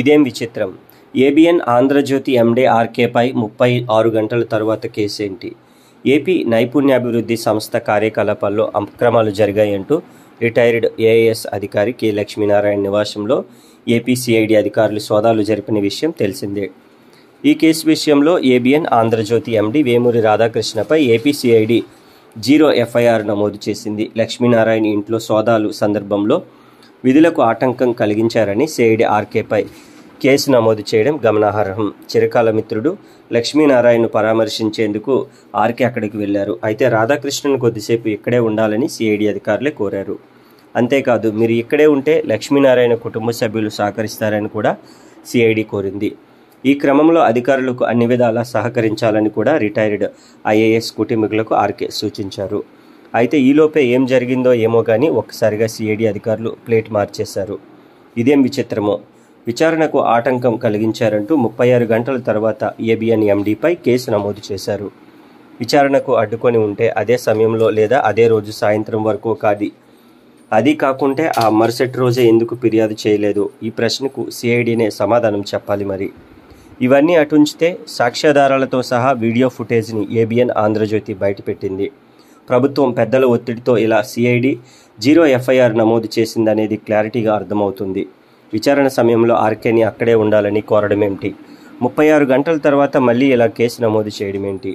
ఇదేం విచిత్రం ఏబిఎన్ ఆంధ్రజ్యోతి ఎండే ఆర్కేపై ముప్పై ఆరు గంటల తరువాత కేసేంటి ఏపీ నైపుణ్యాభివృద్ధి సంస్థ కార్యకలాపాల్లో అక్రమాలు జరిగాయంటూ రిటైర్డ్ ఏఏఎస్ అధికారి కె లక్ష్మీనారాయణ నివాసంలో ఏపీ సిఐడి అధికారులు సోదాలు జరిపిన విషయం తెలిసిందే ఈ కేసు విషయంలో ఏబిఎన్ ఆంధ్రజ్యోతి ఎండి వేమూరి రాధాకృష్ణపై ఏపీ సిఐడి జీరో ఎఫ్ఐఆర్ నమోదు చేసింది లక్ష్మీనారాయణ ఇంట్లో సోదాలు సందర్భంలో విధులకు ఆటంకం కలిగించారని సేడి ఆర్కేపై కేసు నమోదు చేయడం గమనార్హం చిరకాల మిత్రుడు లక్ష్మీనారాయణను పరామర్శించేందుకు ఆర్కే అక్కడికి వెళ్లారు అయితే రాధాకృష్ణను కొద్దిసేపు ఇక్కడే ఉండాలని సిఐడి అధికారులే కోరారు అంతేకాదు మీరు ఇక్కడే ఉంటే లక్ష్మీనారాయణ కుటుంబ సభ్యులు సహకరిస్తారని కూడా సిఐడి కోరింది ఈ క్రమంలో అధికారులకు అన్ని విధాలా సహకరించాలని కూడా రిటైర్డ్ ఐఏఎస్ కుటుంబీకులకు ఆర్కే సూచించారు అయితే ఈలోపే ఏం జరిగిందో ఏమో కానీ ఒక్కసారిగా సిఐడి అధికారులు ప్లేట్ మార్చేశారు ఇదేం విచిత్రమో విచారణకు ఆటంకం కలిగించారంటూ ముప్పై ఆరు గంటల తర్వాత ఏబిఎన్ ఎండీపై కేసు నమోదు చేశారు విచారణకు అడ్డుకొని ఉంటే అదే సమయంలో లేదా అదే రోజు సాయంత్రం వరకు కాది అది కాకుంటే ఆ మరుసటి రోజే ఎందుకు ఫిర్యాదు చేయలేదు ఈ ప్రశ్నకు సిఐడినే సమాధానం చెప్పాలి మరి ఇవన్నీ అటుంచితే సాక్ష్యాధారాలతో సహా వీడియో ఫుటేజ్ని ఏబిఎన్ ఆంధ్రజ్యోతి బయటపెట్టింది ప్రభుత్వం పెద్దల ఒత్తిడితో ఇలా సిఐడి జీరో ఎఫ్ఐఆర్ నమోదు చేసిందనేది క్లారిటీగా అర్థమవుతుంది విచారణ సమయంలో ఆర్కేని అక్కడే ఉండాలని కోరడం ముప్పై ఆరు గంటల తర్వాత మళ్ళీ ఇలా కేసు నమోదు చేయడం ఏంటి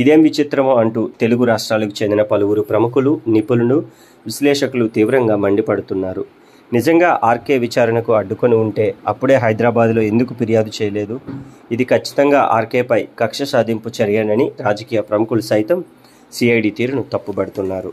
ఇదేం విచిత్రమో అంటూ తెలుగు రాష్ట్రాలకు చెందిన పలువురు ప్రముఖులు నిపుణులు విశ్లేషకులు తీవ్రంగా మండిపడుతున్నారు నిజంగా ఆర్కే విచారణకు అడ్డుకొని ఉంటే అప్పుడే హైదరాబాద్లో ఎందుకు ఫిర్యాదు చేయలేదు ఇది ఖచ్చితంగా ఆర్కేపై కక్ష సాధింపు చర్యనని రాజకీయ ప్రముఖులు సైతం సిఐడి తీరును తప్పుబడుతున్నారు